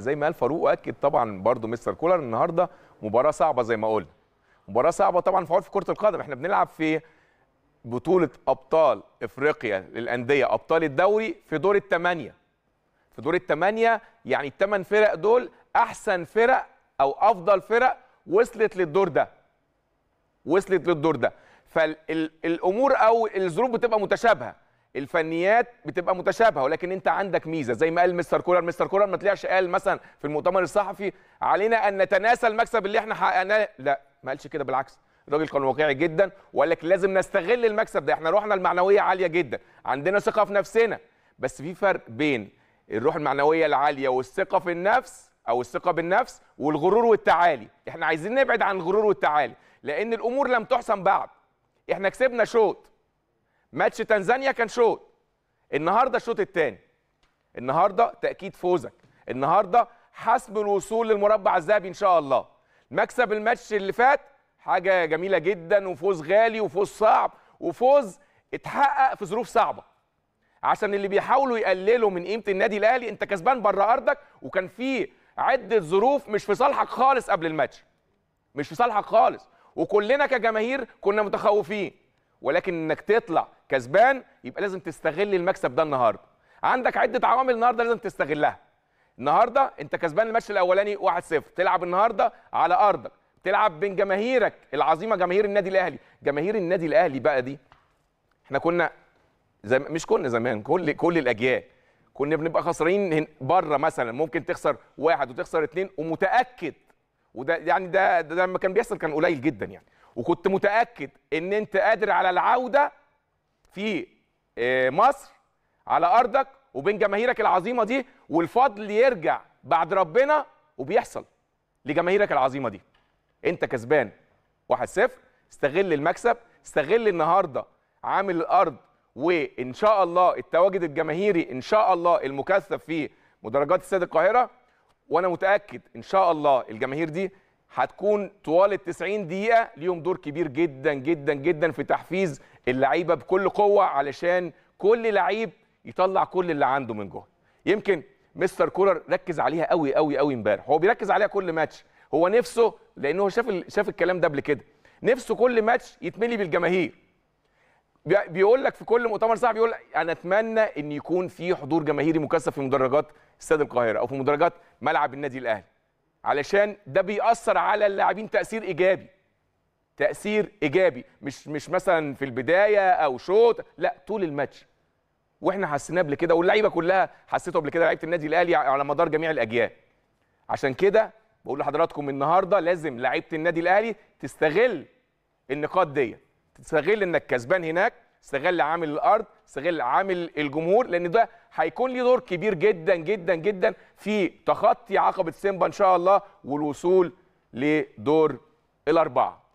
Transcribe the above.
زي ما قال فاروق واكد طبعا برضو مستر كولر النهارده مباراه صعبه زي ما قلنا مباراه صعبه طبعا في عرف كره القدم احنا بنلعب في بطوله ابطال افريقيا للانديه ابطال الدوري في دور الثمانيه في دور الثمانيه يعني الثمان فرق دول احسن فرق او افضل فرق وصلت للدور ده وصلت للدور ده فالامور او الظروف بتبقى متشابهه الفنيات بتبقى متشابهه ولكن انت عندك ميزه زي ما قال مستر كولر مستر كولر ما طلعش قال مثلا في المؤتمر الصحفي علينا ان نتناسى المكسب اللي احنا حققناه لا ما قالش كده بالعكس الراجل كان واقعي جدا وقال لك لازم نستغل المكسب ده احنا روحنا المعنويه عاليه جدا عندنا ثقه في نفسنا بس في فرق بين الروح المعنويه العاليه والثقه في النفس او الثقه بالنفس والغرور والتعالي احنا عايزين نبعد عن الغرور والتعالي لان الامور لم تحسم بعد احنا كسبنا شوط ماتش تنزانيا كان شوط النهارده الشوط الثاني النهارده تاكيد فوزك النهارده حسم الوصول للمربع الذهبي ان شاء الله مكسب الماتش اللي فات حاجه جميله جدا وفوز غالي وفوز صعب وفوز اتحقق في ظروف صعبه عشان اللي بيحاولوا يقللوا من قيمه النادي الاهلي انت كسبان بره ارضك وكان في عده ظروف مش في صالحك خالص قبل الماتش مش في صالحك خالص وكلنا كجماهير كنا متخوفين ولكن انك تطلع كسبان يبقى لازم تستغل المكسب ده النهارده عندك عده عوامل النهارده لازم تستغلها النهارده انت كسبان الماتش الاولاني 1-0 تلعب النهارده على ارضك تلعب بين جماهيرك العظيمه جماهير النادي الاهلي جماهير النادي الاهلي بقى دي احنا كنا زم... مش كنا زمان كل كل الاجيال كنا بنبقى خسرانين بره مثلا ممكن تخسر واحد وتخسر اثنين ومتاكد وده يعني ده, ده لما كان بيحصل كان قليل جدا يعني وكنت متاكد ان انت قادر على العوده في آه، مصر على ارضك وبين جماهيرك العظيمه دي والفضل يرجع بعد ربنا وبيحصل لجماهيرك العظيمه دي انت كسبان 1-0 استغل المكسب استغل النهارده عامل الارض وان شاء الله التواجد الجماهيري ان شاء الله المكثف في مدرجات استاد القاهره وانا متاكد ان شاء الله الجماهير دي هتكون طوال ال 90 دقيقه ليهم دور كبير جدا جدا جدا في تحفيز اللعيبه بكل قوه علشان كل لعيب يطلع كل اللي عنده من جهد يمكن مستر كولر ركز عليها قوي قوي قوي امبارح هو بيركز عليها كل ماتش هو نفسه لانه شاف شاف الكلام ده قبل كده نفسه كل ماتش يتملي بالجماهير بيقول لك في كل مؤتمر صعب بيقول انا اتمنى ان يكون في حضور جماهيري مكثف في مدرجات استاد القاهره او في مدرجات ملعب النادي الاهلي علشان ده بيأثر على اللاعبين تأثير إيجابي تأثير إيجابي مش مش مثلا في البداية أو شوط لا طول الماتش واحنا حسيناه قبل كده واللعيبه كلها حسيته قبل كده لعيبه النادي الاهلي على مدار جميع الاجيال عشان كده بقول لحضراتكم النهارده لازم لعيبه النادي الاهلي تستغل النقاط دي تستغل انك كسبان هناك استغل عامل الارض استغل عامل الجمهور لان ده هيكون ليه دور كبير جدا جدا جدا في تخطي عقبه سيمبا ان شاء الله والوصول لدور الاربعه